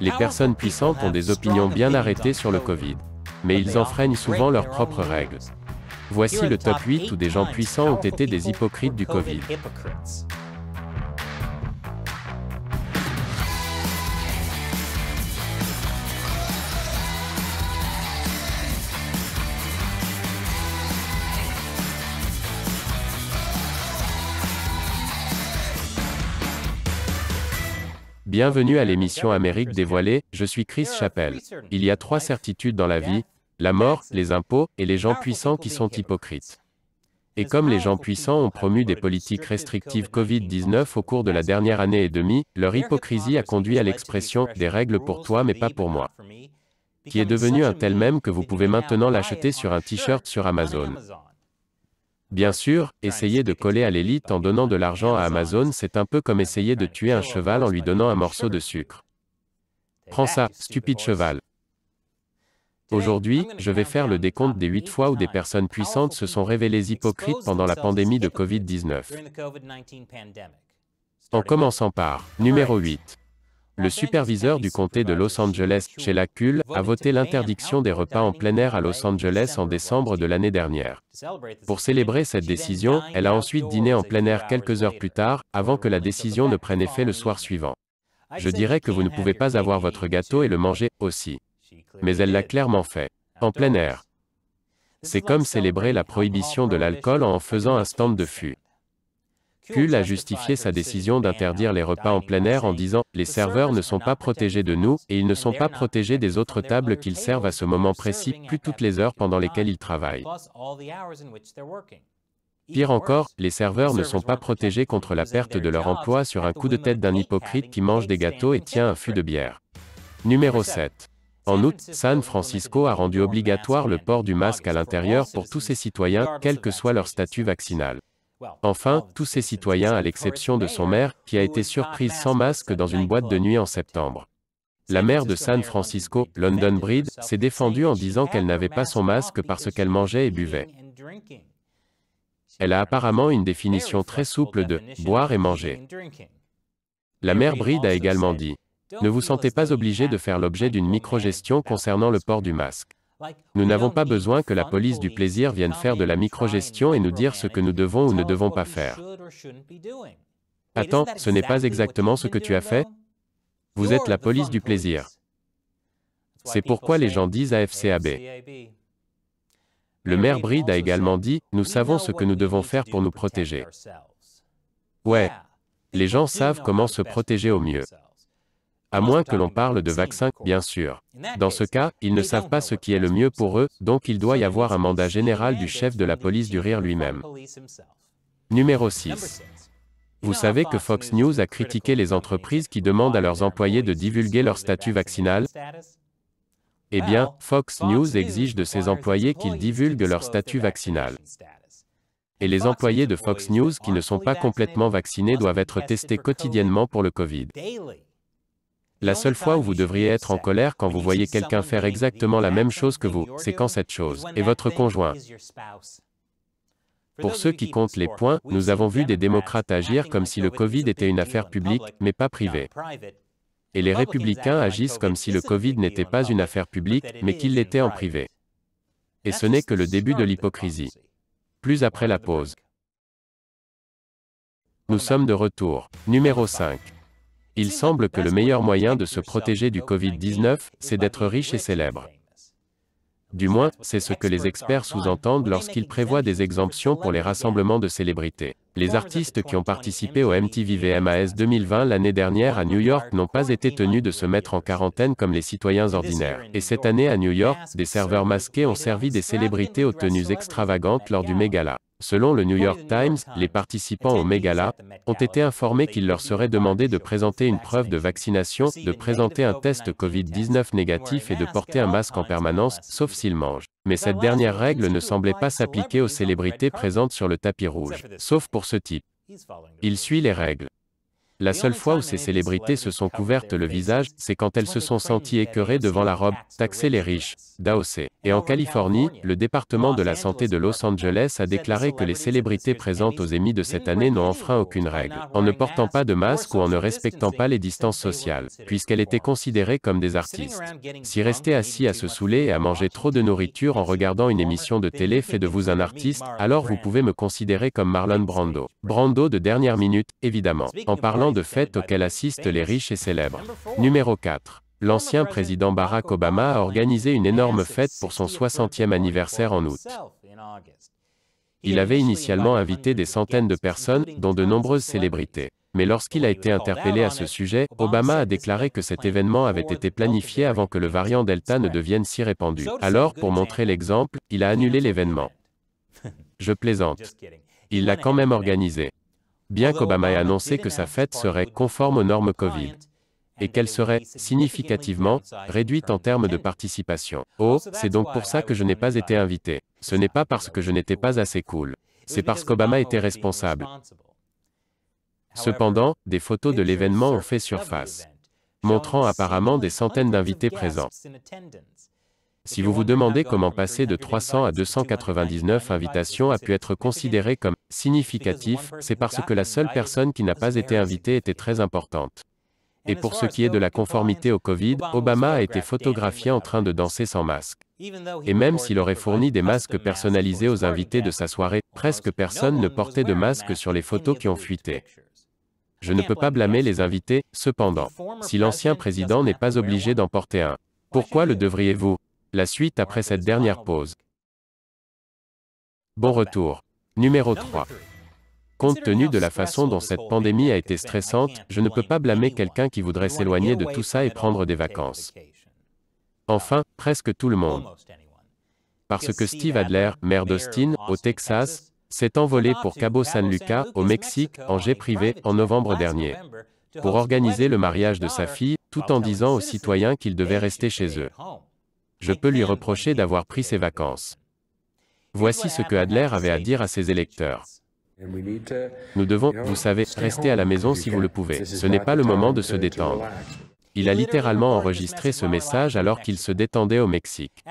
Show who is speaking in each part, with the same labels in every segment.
Speaker 1: Les ah personnes puissantes ont des opinions bien arrêtées sur le Covid. Mais ils enfreignent souvent leurs propres règles. Voici le top 8 où des gens puissants ont été des hypocrites du Covid. Bienvenue à l'émission Amérique dévoilée, je suis Chris Chappelle. Il y a trois certitudes dans la vie, la mort, les impôts, et les gens puissants qui sont hypocrites. Et comme les gens puissants ont promu des politiques restrictives Covid-19 au cours de la dernière année et demie, leur hypocrisie a conduit à l'expression des règles pour toi mais pas pour moi, qui est devenu un tel même que vous pouvez maintenant l'acheter sur un t-shirt sur Amazon. Bien sûr, essayer de coller à l'élite en donnant de l'argent à Amazon, c'est un peu comme euh, essayer de tuer un cheval en lui donnant un morceau de sucre. Prends ça, stupide cheval. Aujourd'hui, je vais faire le décompte des huit fois où des personnes puissantes se sont révélées hypocrites pendant la pandémie de Covid-19. En commençant par numéro 8. Le superviseur du comté de Los Angeles, Sheila Kuhl, a voté l'interdiction des repas en plein air à Los Angeles en décembre de l'année dernière. Pour célébrer cette décision, elle a ensuite dîné en plein air quelques heures plus tard, avant que la décision ne prenne effet le soir suivant. Je dirais que vous ne pouvez pas avoir votre gâteau et le manger aussi. Mais elle l'a clairement fait. En plein air. C'est comme célébrer la prohibition de l'alcool en faisant un stand de fût. Kuhl a justifié sa décision d'interdire les repas en plein air en disant Les serveurs ne sont pas protégés de nous et ils ne sont pas protégés des autres tables qu'ils servent à ce moment précis, plus toutes les heures pendant lesquelles ils travaillent. Pire encore, les serveurs ne sont pas protégés contre la perte de leur emploi sur un coup de tête d'un hypocrite qui mange des gâteaux et tient un fût de bière. Numéro 7. En août, San Francisco a rendu obligatoire le port du masque à l'intérieur pour tous ses citoyens, quel que soit leur statut vaccinal. Enfin, tous ces citoyens à l'exception de son maire, qui a été surprise sans masque dans une boîte de nuit en septembre. La mère de San Francisco, London Breed, s'est défendue en disant qu'elle n'avait pas son masque parce qu'elle mangeait et buvait. Elle a apparemment une définition très souple de boire et manger. La mère Breed a également dit, ne vous sentez pas obligé de faire l'objet d'une microgestion concernant le port du masque. Nous n'avons pas besoin que la police du plaisir vienne faire de la microgestion et nous dire ce que nous devons ou ne devons pas faire. Attends, ce n'est pas exactement ce que tu as fait Vous êtes la police du plaisir. C'est pourquoi les gens disent AFCAB. Le maire Bride a également dit, nous savons ce que nous devons faire pour nous protéger. Ouais. Les gens savent comment se protéger au mieux à moins que l'on parle de vaccin, bien sûr. Dans ce cas, ils ne savent pas ce qui est le mieux pour eux, donc il doit y avoir un mandat général du chef de la police du rire lui-même. Numéro 6. Vous savez que Fox News a critiqué les entreprises qui demandent à leurs employés de divulguer leur statut vaccinal Eh bien, Fox News exige de ses employés qu'ils divulguent leur statut vaccinal. Et les employés de Fox News qui ne sont pas complètement vaccinés doivent être testés quotidiennement pour le Covid. La seule fois où vous devriez être en colère quand vous voyez quelqu'un faire exactement la même chose que vous, c'est quand cette chose est votre conjoint. Pour ceux qui comptent les points, nous avons vu des démocrates agir comme si le Covid était une affaire publique, mais pas privée. Et les républicains agissent comme si le Covid n'était pas une affaire publique, mais qu'il l'était en privé. Et ce n'est que le début de l'hypocrisie. Plus après la pause. Nous sommes de retour. Numéro 5. Il semble que le meilleur moyen de se protéger du Covid-19, c'est d'être riche et célèbre. Du moins, c'est ce que les experts sous-entendent lorsqu'ils prévoient des exemptions pour les rassemblements de célébrités. Les artistes qui ont participé au MTV VMAS 2020 l'année dernière à New York n'ont pas été tenus de se mettre en quarantaine comme les citoyens ordinaires. Et cette année à New York, des serveurs masqués ont servi des célébrités aux tenues extravagantes lors du mégala. Selon le New York Times, les participants au Megala ont été informés qu'il leur serait demandé de présenter une preuve de vaccination, de présenter un test Covid-19 négatif et de porter un masque en permanence, sauf s'ils mangent. Mais cette dernière règle ne semblait pas s'appliquer aux célébrités présentes sur le tapis rouge, sauf pour ce type. Il suit les règles. La seule fois où ces célébrités se sont couvertes le visage, c'est quand elles se sont senties écœurées devant la robe « Taxer les riches » d'AOC. Et en Californie, le département de la santé de Los Angeles a déclaré que les célébrités présentes aux émis de cette année n'ont enfreint aucune règle, en ne portant pas de masque ou en ne respectant pas les distances sociales, puisqu'elles étaient considérées comme des artistes. Si rester assis à se saouler et à manger trop de nourriture en regardant une émission de télé fait de vous un artiste, alors vous pouvez me considérer comme Marlon Brando. Brando de dernière minute, évidemment. En parlant de fêtes auxquelles assistent les riches et célèbres. Numéro 4. L'ancien président Barack Obama a organisé une énorme fête pour son 60e anniversaire en août. Il avait initialement invité des centaines de personnes, dont de nombreuses célébrités. Mais lorsqu'il a été interpellé à ce sujet, Obama a déclaré que cet événement avait été planifié avant que le variant Delta ne devienne si répandu. Alors, pour montrer l'exemple, il a annulé l'événement. Je plaisante. Il l'a quand même organisé bien qu'Obama ait annoncé que sa fête serait conforme aux normes Covid et qu'elle serait significativement réduite en termes de participation. Oh, c'est donc pour ça que je n'ai pas été invité. Ce n'est pas parce que je n'étais pas assez cool. C'est parce qu'Obama était responsable. Cependant, des photos de l'événement ont fait surface, montrant apparemment des centaines d'invités présents. Si vous vous demandez comment passer de 300 à 299 invitations a pu être considéré comme significatif, c'est parce que la seule personne qui n'a pas été invitée était très importante. Et pour ce qui est de la conformité au Covid, Obama a été photographié en train de danser sans masque. Et même s'il aurait fourni des masques personnalisés aux invités de sa soirée, presque personne ne portait de masque sur les photos qui ont fuité. Je ne peux pas blâmer les invités, cependant. Si l'ancien président n'est pas obligé d'en porter un, pourquoi le devriez-vous la suite après cette dernière pause. Bon retour. Numéro 3. Compte tenu de la façon dont cette pandémie a été stressante, je ne peux pas blâmer quelqu'un qui voudrait s'éloigner de tout ça et prendre des vacances. Enfin, presque tout le monde. Parce que Steve Adler, maire d'Austin, au Texas, s'est envolé pour Cabo San Lucas, au Mexique, en jet privé, en novembre dernier, pour organiser le mariage de sa fille, tout en disant aux citoyens qu'ils devaient rester chez eux je peux lui reprocher d'avoir pris ses vacances. Voici ce que Adler avait à dire à ses électeurs. Nous devons, vous savez, rester à la maison si vous le pouvez. Ce n'est pas le moment de se détendre. Il a littéralement enregistré ce message alors qu'il se détendait au Mexique.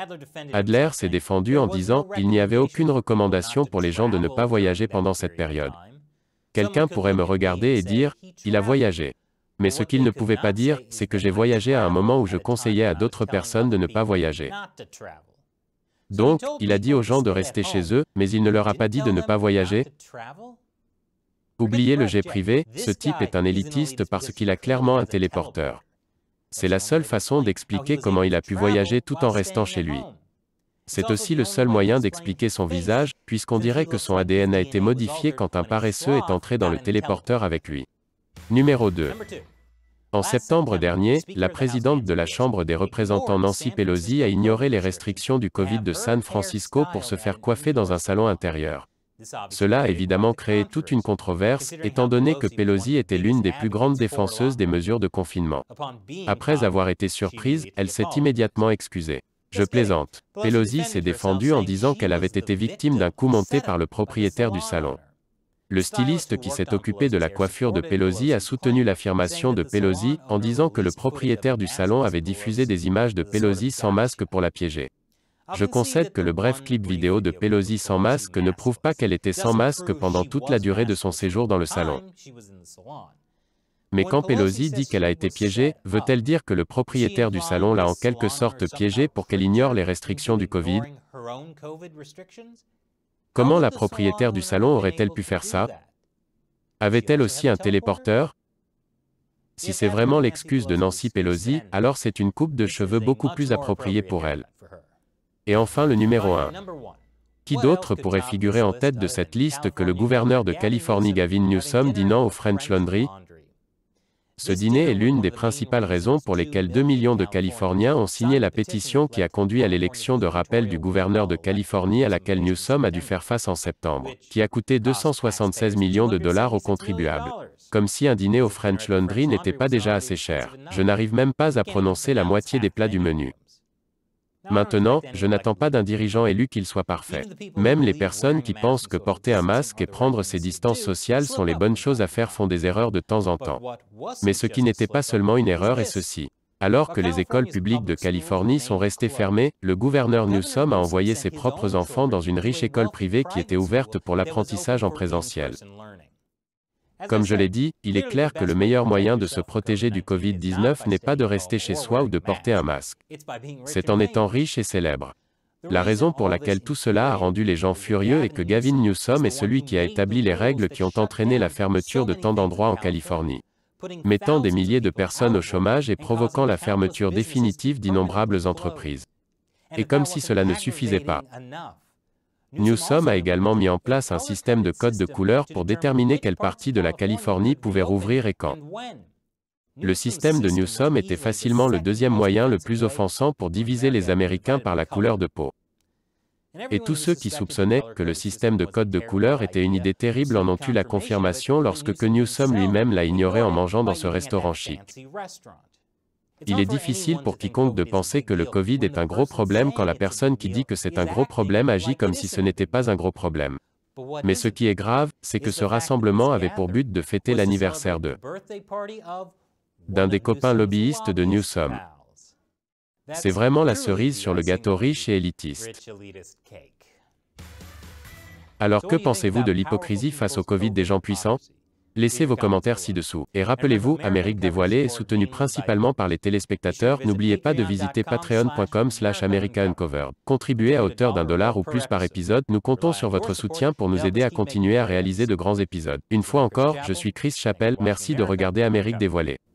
Speaker 1: Adler s'est défendu en disant, il n'y avait aucune recommandation pour les gens de ne pas voyager pendant cette période. Quelqu'un pourrait me regarder et dire, il a voyagé. Mais ce qu'il ne pouvait pas dire, c'est que j'ai voyagé à un moment où je conseillais à d'autres personnes de ne pas voyager. Donc, il a dit aux gens de rester chez eux, mais il ne leur a pas dit de ne pas voyager. Oubliez le jet privé, ce type est un élitiste parce qu'il a clairement un téléporteur. C'est la seule façon d'expliquer comment il a pu voyager tout en restant chez lui. C'est aussi le seul moyen d'expliquer son visage, puisqu'on dirait que son ADN a été modifié quand un paresseux est entré dans le téléporteur avec lui. Numéro 2. En septembre dernier, la présidente de la Chambre des représentants Nancy Pelosi a ignoré les restrictions du Covid de San Francisco pour se faire coiffer dans un salon intérieur. Cela a évidemment créé toute une controverse, étant donné que Pelosi était l'une des plus grandes défenseuses des mesures de confinement. Après avoir été surprise, elle s'est immédiatement excusée. Je plaisante. Pelosi s'est défendue en disant qu'elle avait été victime d'un coup monté par le propriétaire du salon. Le styliste qui s'est occupé de la coiffure de Pelosi a soutenu l'affirmation de Pelosi en disant que le propriétaire du salon avait diffusé des images de Pelosi sans masque pour la piéger. Je concède que le bref clip vidéo de Pelosi sans masque ne prouve pas qu'elle était sans masque pendant toute la durée de son séjour dans le salon. Mais quand Pelosi dit qu'elle a été piégée, veut-elle dire que le propriétaire du salon l'a en quelque sorte piégée pour qu'elle ignore les restrictions du Covid Comment la propriétaire du salon aurait-elle pu faire ça Avait-elle aussi un téléporteur Si c'est vraiment l'excuse de Nancy Pelosi, alors c'est une coupe de cheveux beaucoup plus appropriée pour elle. Et enfin le numéro 1. Qui d'autre pourrait figurer en tête de cette liste que le gouverneur de Californie Gavin Newsom dînant au French Laundry, ce dîner est l'une des principales raisons pour lesquelles 2 millions de Californiens ont signé la pétition qui a conduit à l'élection de rappel du gouverneur de Californie à laquelle Newsom a dû faire face en septembre, qui a coûté 276 millions de dollars aux contribuables. Comme si un dîner au French Laundry n'était pas déjà assez cher. Je n'arrive même pas à prononcer la moitié des plats du menu. Maintenant, je n'attends pas d'un dirigeant élu qu'il soit parfait. Même les personnes qui pensent que porter un masque et prendre ses distances sociales sont les bonnes choses à faire font des erreurs de temps en temps. Mais ce qui n'était pas seulement une erreur est ceci. Alors que les écoles publiques de Californie sont restées fermées, le gouverneur Newsom a envoyé ses propres enfants dans une riche école privée qui était ouverte pour l'apprentissage en présentiel. Comme je l'ai dit, il est clair que le meilleur moyen de se protéger du Covid-19 n'est pas de rester chez soi ou de porter un masque. C'est en étant riche et célèbre. La raison pour laquelle tout cela a rendu les gens furieux est que Gavin Newsom est celui qui a établi les règles qui ont entraîné la fermeture de tant d'endroits en Californie, mettant des milliers de personnes au chômage et provoquant la fermeture définitive d'innombrables entreprises. Et comme si cela ne suffisait pas. Newsom a également mis en place un système de code de couleur pour déterminer quelle partie de la Californie pouvait rouvrir et quand. Le système de Newsom était facilement le deuxième moyen le plus offensant pour diviser les Américains par la couleur de peau. Et tous ceux qui soupçonnaient que le système de code de couleur était une idée terrible en ont eu la confirmation lorsque que Newsom lui-même l'a ignoré en mangeant dans ce restaurant chic. Il est difficile pour quiconque de penser que le Covid est un gros problème quand la personne qui dit que c'est un gros problème agit comme si ce n'était pas un gros problème. Mais ce qui est grave, c'est que ce rassemblement avait pour but de fêter l'anniversaire de d'un des copains lobbyistes de Newsom. C'est vraiment la cerise sur le gâteau riche et élitiste. Alors que pensez-vous de l'hypocrisie face au Covid des gens puissants Laissez vos commentaires ci-dessous. Et rappelez-vous, Amérique dévoilée est soutenue principalement par les téléspectateurs. N'oubliez pas de visiter patreon.com slash Uncovered. Contribuez à hauteur d'un dollar ou plus par épisode. Nous comptons sur votre soutien pour nous aider à continuer à réaliser de grands épisodes. Une fois encore, je suis Chris Chappelle. Merci de regarder Amérique dévoilée.